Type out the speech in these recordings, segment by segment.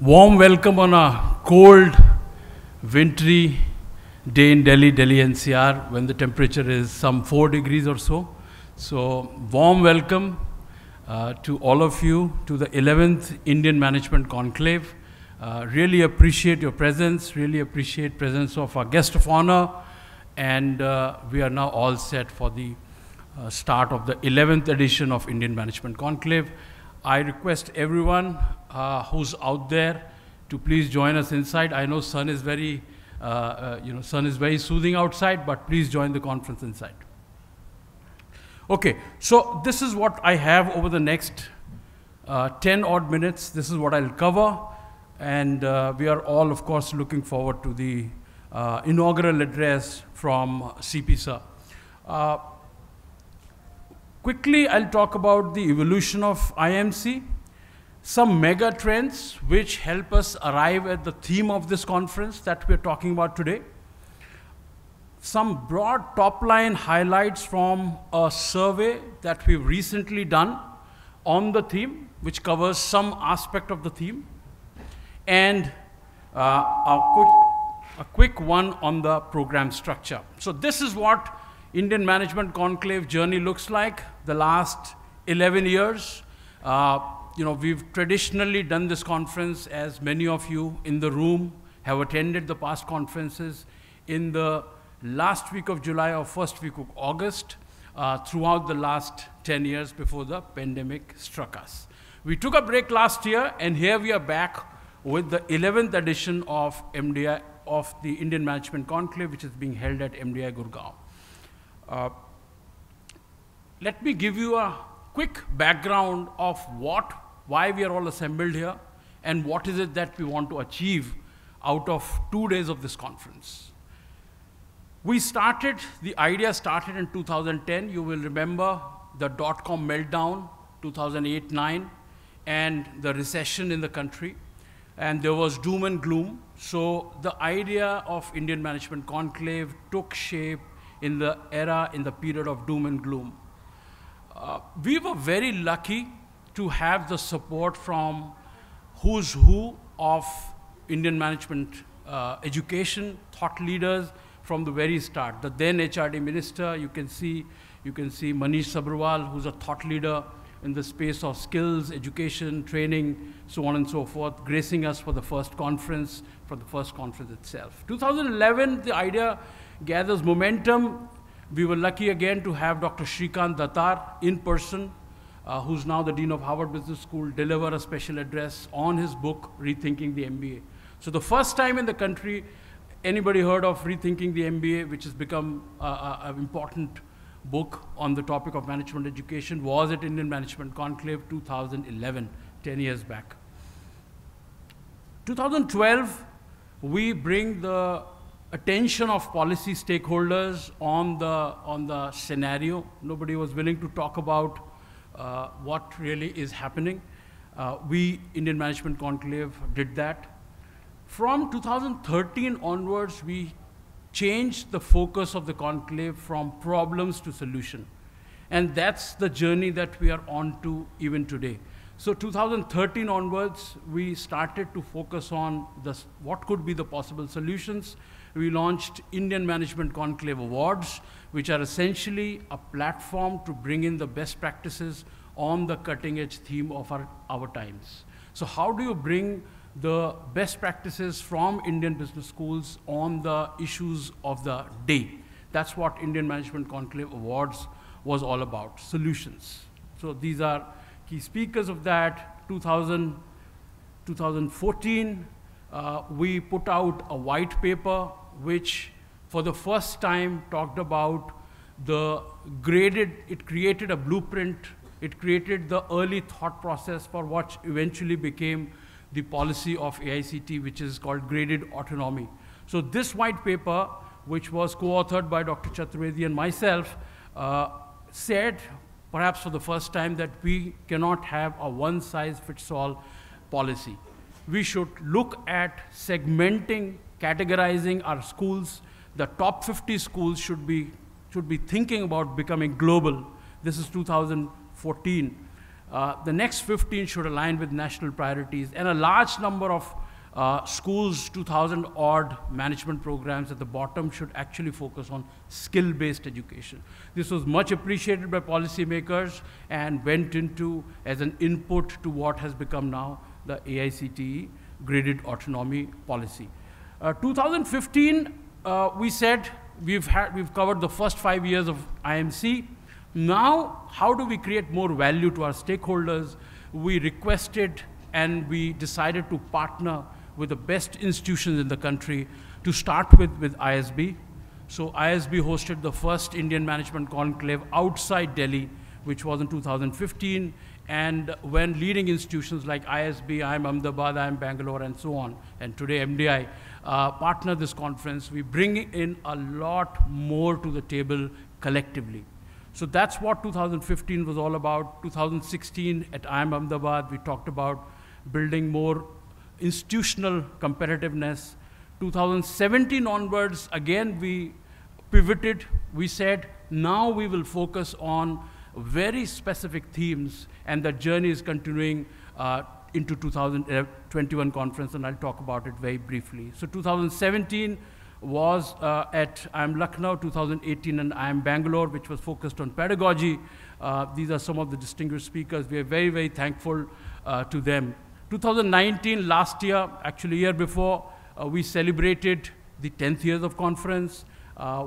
warm welcome on a cold, wintry day in Delhi, Delhi NCR, when the temperature is some 4 degrees or so. So, warm welcome uh, to all of you to the 11th Indian Management Conclave. Uh, really appreciate your presence, really appreciate presence of our guest of honor, and uh, we are now all set for the uh, start of the 11th edition of Indian Management Conclave. I request everyone uh, who's out there to please join us inside. I know sun is very, uh, uh, you know, sun is very soothing outside, but please join the conference inside. Okay, so this is what I have over the next uh, 10 odd minutes. This is what I'll cover. And uh, we are all, of course, looking forward to the uh, inaugural address from CPSA. quickly, I'll talk about the evolution of IMC some mega trends which help us arrive at the theme of this conference that we're talking about today, some broad top line highlights from a survey that we've recently done on the theme, which covers some aspect of the theme, and uh, a, quick, a quick one on the program structure. So this is what Indian Management Conclave journey looks like the last 11 years. Uh, you know, we've traditionally done this conference, as many of you in the room have attended the past conferences, in the last week of July or first week of August, uh, throughout the last 10 years before the pandemic struck us. We took a break last year, and here we are back with the 11th edition of MDI of the Indian Management Conclave, which is being held at MDI Gurgaon. Uh, let me give you a quick background of what why we are all assembled here, and what is it that we want to achieve out of two days of this conference. We started, the idea started in 2010. You will remember the dot-com meltdown, 2008-9, and the recession in the country. And there was doom and gloom. So the idea of Indian Management Conclave took shape in the era, in the period of doom and gloom. Uh, we were very lucky to have the support from who's who of Indian management uh, education, thought leaders from the very start. The then HRD minister, you can see, you can see Manish Sabrawal, who's a thought leader in the space of skills, education, training, so on and so forth, gracing us for the first conference, for the first conference itself. 2011, the idea gathers momentum. We were lucky again to have Dr. Shrikant Datar in person uh, who's now the Dean of Harvard Business School, deliver a special address on his book, Rethinking the MBA. So the first time in the country, anybody heard of Rethinking the MBA, which has become uh, an important book on the topic of management education, was at Indian Management Conclave 2011, 10 years back. 2012, we bring the attention of policy stakeholders on the, on the scenario. Nobody was willing to talk about uh, what really is happening. Uh, we, Indian Management Conclave, did that. From 2013 onwards, we changed the focus of the conclave from problems to solution. And that's the journey that we are on to even today. So 2013 onwards, we started to focus on this, what could be the possible solutions, we launched Indian Management Conclave Awards, which are essentially a platform to bring in the best practices on the cutting edge theme of our, our times. So how do you bring the best practices from Indian business schools on the issues of the day? That's what Indian Management Conclave Awards was all about, solutions. So these are key speakers of that. 2000, 2014, uh, we put out a white paper which for the first time talked about the graded, it created a blueprint, it created the early thought process for what eventually became the policy of AICT, which is called graded autonomy. So this white paper, which was co-authored by Dr. Chaturvedi and myself, uh, said, perhaps for the first time, that we cannot have a one-size-fits-all policy. We should look at segmenting categorizing our schools. The top 50 schools should be, should be thinking about becoming global. This is 2014. Uh, the next 15 should align with national priorities, and a large number of uh, schools, 2,000 odd management programs at the bottom should actually focus on skill-based education. This was much appreciated by policymakers and went into as an input to what has become now the AICTE graded autonomy policy. Uh, 2015, uh, we said we've, had, we've covered the first five years of IMC. Now, how do we create more value to our stakeholders? We requested and we decided to partner with the best institutions in the country to start with with ISB. So ISB hosted the first Indian Management Conclave outside Delhi, which was in 2015. And when leading institutions like ISB, I'm Ahmedabad, I'm Bangalore, and so on, and today MDI, uh, partner this conference, we bring in a lot more to the table collectively. So that's what 2015 was all about. 2016 at IIM Ahmedabad, we talked about building more institutional competitiveness. 2017 onwards, again, we pivoted. We said, now we will focus on very specific themes, and the journey is continuing uh, into 2021 uh, conference, and I'll talk about it very briefly. So 2017 was uh, at I'm Lucknow 2018 and I'm Bangalore, which was focused on pedagogy. Uh, these are some of the distinguished speakers. We are very, very thankful uh, to them. 2019, last year, actually year before, uh, we celebrated the 10th years of conference.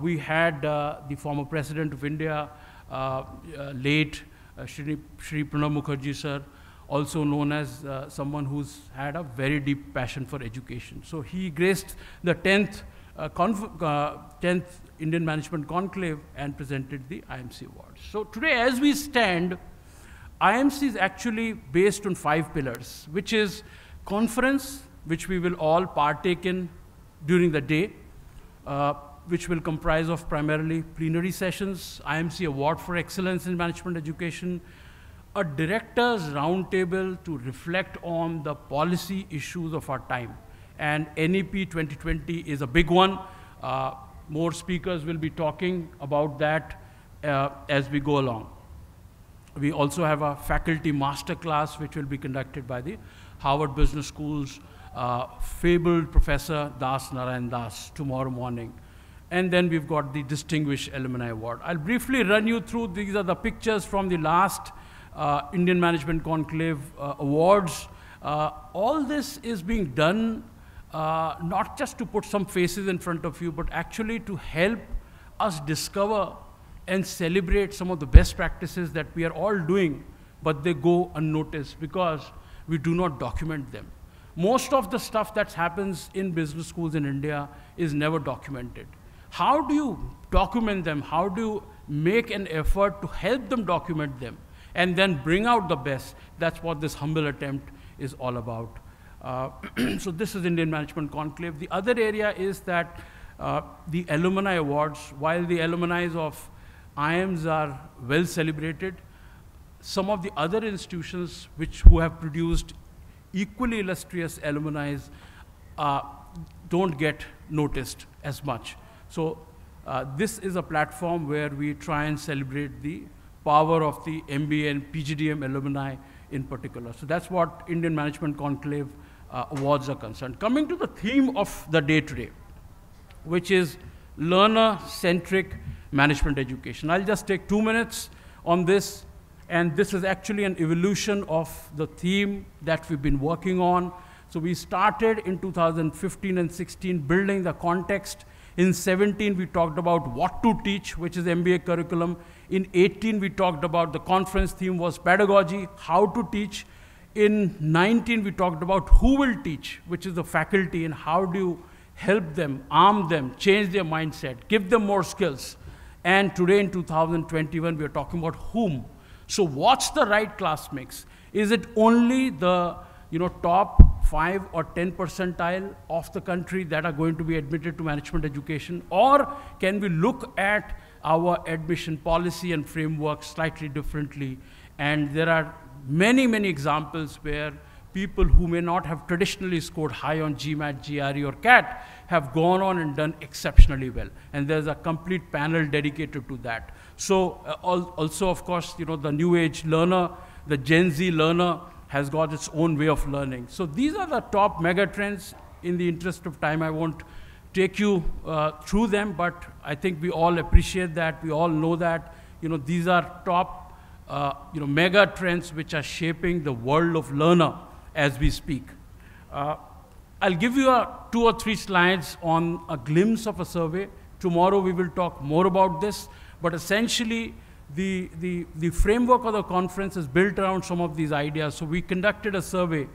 we had the former president of India, uh, uh, late uh, Shri, Shri Pranab Mukherjee sir, also known as uh, someone who's had a very deep passion for education. So he graced the 10th, uh, uh, 10th Indian Management Conclave and presented the IMC Awards. So today, as we stand, IMC is actually based on five pillars, which is conference, which we will all partake in during the day, which will comprise of primarily plenary sessions, IMC Award for Excellence in Management Education, a director's roundtable to reflect on the policy issues of our time. And NEP 2020 is a big one. Uh, more speakers will be talking about that uh, as we go along. We also have a faculty masterclass which will be conducted by the Harvard Business School's uh, fabled professor Das Narayan Das tomorrow morning. And then we've got the Distinguished Alumni Award. I'll briefly run you through, these are the pictures from the last uh, Indian Management Conclave uh, Awards. Uh, all this is being done uh, not just to put some faces in front of you, but actually to help us discover and celebrate some of the best practices that we are all doing, but they go unnoticed because we do not document them. Most of the stuff that happens in business schools in India is never documented how do you document them? How do you make an effort to help them document them and then bring out the best? That's what this humble attempt is all about. Uh, so this is Indian Management Conclave. The other area is that uh, the alumni awards, while the alumni of IIMs are well celebrated, some of the other institutions which who have produced equally illustrious alumni uh, don't get noticed as much. So uh, this is a platform where we try and celebrate the power of the MBA and PGDM alumni in particular. So that's what Indian Management Conclave uh, awards are concerned. Coming to the theme of the day today, which is learner-centric management education. I'll just take two minutes on this, and this is actually an evolution of the theme that we've been working on. So we started in 2015 and 16 building the context in 17, we talked about what to teach, which is MBA curriculum. In 18, we talked about the conference theme was pedagogy, how to teach. In 19, we talked about who will teach, which is the faculty, and how do you help them, arm them, change their mindset, give them more skills. And today in 2021, we are talking about whom. So what's the right class mix? Is it only the you know, top 5 or 10 percentile of the country that are going to be admitted to management education? Or can we look at our admission policy and framework slightly differently? And there are many, many examples where people who may not have traditionally scored high on GMAT, GRE, or CAT have gone on and done exceptionally well. And there's a complete panel dedicated to that. So uh, also, of course, you know, the new age learner, the Gen Z learner, has got its own way of learning. So these are the top megatrends. In the interest of time, I won't take you uh, through them, but I think we all appreciate that. We all know that. You know, these are top, uh, you know, mega trends which are shaping the world of learner as we speak. Uh, I'll give you a, two or three slides on a glimpse of a survey. Tomorrow we will talk more about this, but essentially the, the, the framework of the conference is built around some of these ideas. So we conducted a survey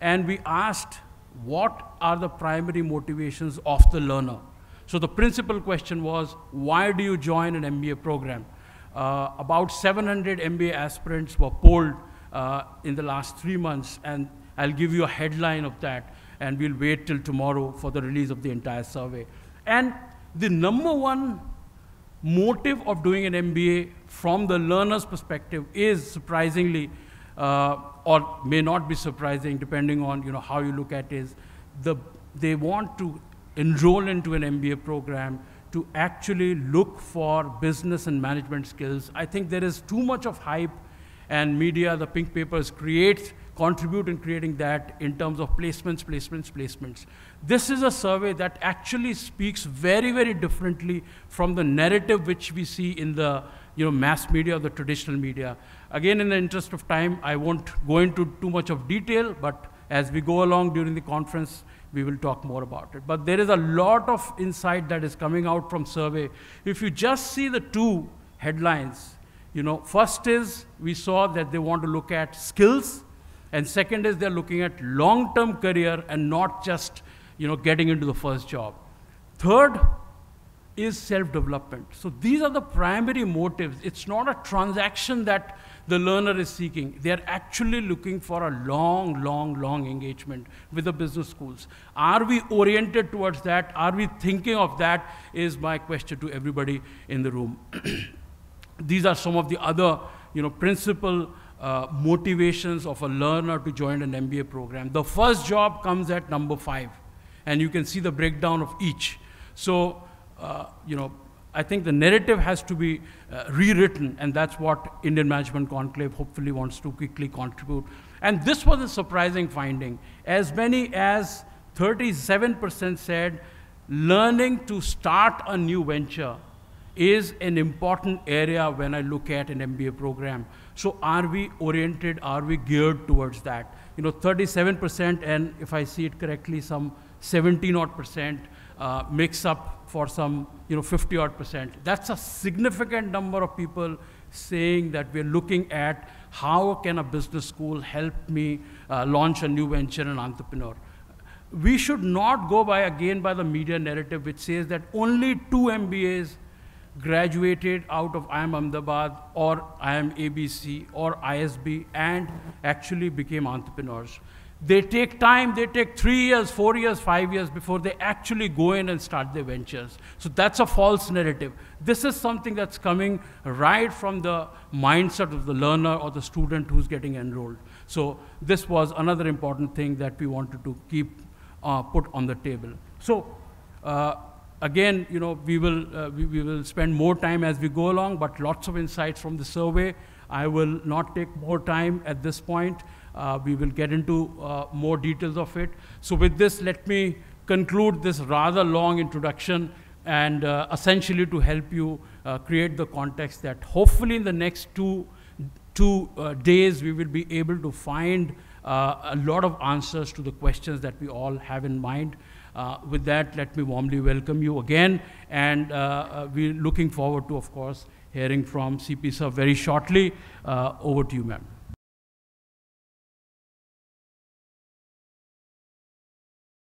and we asked what are the primary motivations of the learner. So the principal question was, why do you join an MBA program? Uh, about 700 MBA aspirants were polled uh, in the last three months, and I'll give you a headline of that, and we'll wait till tomorrow for the release of the entire survey. And the number one motive of doing an MBA from the learner's perspective is surprisingly, uh, or may not be surprising, depending on you know, how you look at it, is the, they want to enroll into an MBA program to actually look for business and management skills. I think there is too much of hype and media, the pink papers creates contribute in creating that in terms of placements, placements, placements. This is a survey that actually speaks very, very differently from the narrative which we see in the you know, mass media or the traditional media. Again, in the interest of time, I won't go into too much of detail, but as we go along during the conference, we will talk more about it. But there is a lot of insight that is coming out from survey. If you just see the two headlines, you know, first is we saw that they want to look at skills and second is they're looking at long-term career and not just, you know, getting into the first job. Third is self-development. So these are the primary motives. It's not a transaction that the learner is seeking. They're actually looking for a long, long, long engagement with the business schools. Are we oriented towards that? Are we thinking of that? Is my question to everybody in the room. These are some of the other you know, principal uh, motivations of a learner to join an MBA program. The first job comes at number five, and you can see the breakdown of each. So, uh, you know, I think the narrative has to be uh, rewritten, and that's what Indian Management Conclave hopefully wants to quickly contribute. And this was a surprising finding. As many as 37% said learning to start a new venture is an important area when I look at an MBA program. So are we oriented? Are we geared towards that? You know, 37% and if I see it correctly, some 17 odd percent uh, makes up for some, you know, 50 odd percent. That's a significant number of people saying that we're looking at how can a business school help me uh, launch a new venture and entrepreneur. We should not go by again by the media narrative which says that only two MBAs graduated out of IIM Ahmedabad or IIM ABC or ISB and actually became entrepreneurs. They take time, they take three years, four years, five years before they actually go in and start their ventures. So that's a false narrative. This is something that's coming right from the mindset of the learner or the student who's getting enrolled. So this was another important thing that we wanted to keep uh, put on the table. So uh, again, you know, we will, uh, we, we, will spend more time as we go along, but lots of insights from the survey. I will not take more time at this point. Uh, we will get into uh, more details of it. So with this, let me conclude this rather long introduction and uh, essentially to help you uh, create the context that hopefully in the next two, two uh, days, we will be able to find a lot of answers to the questions that we all have in mind. Uh, with that, let me warmly welcome you again, and uh, uh, we're looking forward to, of course, hearing from CP sir very shortly. Uh, over to you, ma'am.